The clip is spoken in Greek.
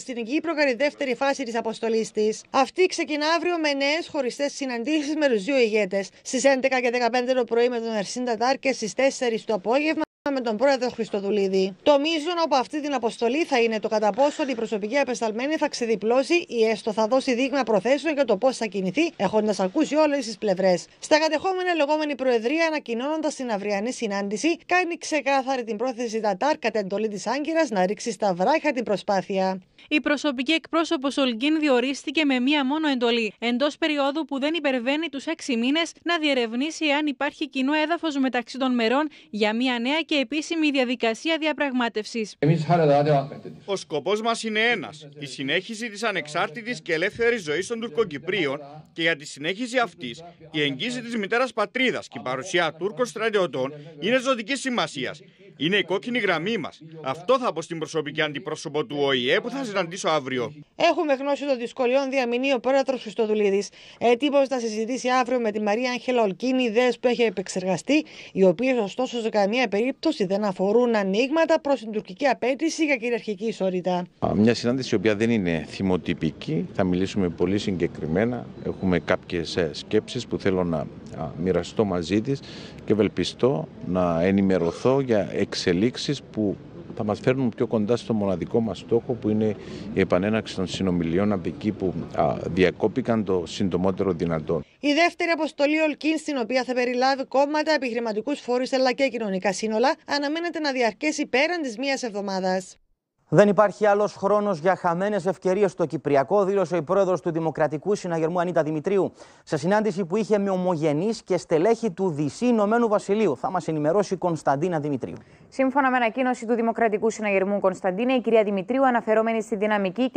στην Κύπρο κανεί δεύτερη φάση της αποστολής της. Αυτή ξεκινά αύριο με νέες χωριστές συναντήσεις με τους δύο ηγέτες. Στις 11 και 15 το πρωί με τον Ερσίντα Τάρ και στι 4 το απόγευμα με τον πρόεδρο Χριστοδουλίδη. Το μείζον από αυτή την αποστολή θα είναι το κατά πόσο η προσωπική απεσταλμένη θα ξεδιπλώσει ή έστω θα δώσει δείγμα προθέσεων για το πώς θα κινηθεί, έχοντας ακούσει όλες τις πλευρές. Στα κατεχόμενα λεγόμενη Προεδρία, ανακοινώνοντας την αυριανή συνάντηση, κάνει ξεκάθαρη την πρόθεση Τατάρ κατά εντολή της Άγκυρας να ρίξει στα βράχια την προσπάθεια. Η προσωπική εκπρόσωπος Ολγκίν διορίστηκε με μία μόνο εντολή, εντός περίοδου που δεν υπερβαίνει τους έξι μήνες, να διερευνήσει αν υπάρχει κοινό έδαφος μεταξύ των μερών για μία νέα και και επίσημη διαδικασία διαπραγμάτευσης. Ο σκοπός μας είναι ένας: η συνέχιση της ανεξάρτητης και ελεύθερης ζωής των Τουρκοκυπρίων και για τη συνέχιση αυτής η εγγύηση της μητέρας πατρίδας και η παρουσία Τούρκων στρατιωτών είναι ζωτικής σημασίας. Είναι η κόκκινη γραμμή μας. Αυτό θα πω στην προσωπική αντιπρόσωπο του ΟΗΕ που θα συναντήσω αύριο. Έχουμε γνώση των δυσκολιών, διαμηνεί ο πρόεδρο Χρυστοδουλίδη. Έτοιμο ε, να θα συζητήσει αύριο με τη Μαρία Άγχελα Ολκίνη ιδέες που έχει επεξεργαστεί, οι οποίες ωστόσο σε καμία περίπτωση δεν αφορούν ανοίγματα προς την τουρκική απέτηση για κυριαρχική ισότητα. Μια συνάντηση η οποία δεν είναι θυμοτυπική. Θα μιλήσουμε πολύ συγκεκριμένα. Έχουμε κάποιες σκέψεις που θέλω να μοιραστώ μαζί της και ευελπιστώ να ενημερωθώ για εξελίξεις που θα μας φέρνουν πιο κοντά στο μοναδικό μας στόχο που είναι η επανέναξη των συνομιλιών από εκεί που διακόπηκαν το συντομότερο δυνατόν. Η δεύτερη αποστολή Ολκίν, στην οποία θα περιλάβει κόμματα, επιχειρηματικούς φόρους αλλά και κοινωνικά σύνολα, αναμένεται να διαρκέσει πέραν της μίας εβδομάδας. Δεν υπάρχει άλλος χρόνος για χαμένες ευκαιρίες στο Κυπριακό, δήλωσε η πρόεδρος του Δημοκρατικού Συναγερμού Ανίτα Δημητρίου, σε συνάντηση που είχε με ομογενείς και στελέχη του Δυσύ Ηνωμένου Βασιλείου. Θα μας ενημερώσει η Κωνσταντίνα Δημητρίου. Σύμφωνα με ανακοίνωση του Δημοκρατικού Συναγερμού Κωνσταντίνα, η κυρία Δημητρίου, αναφερόμενη στη δυναμική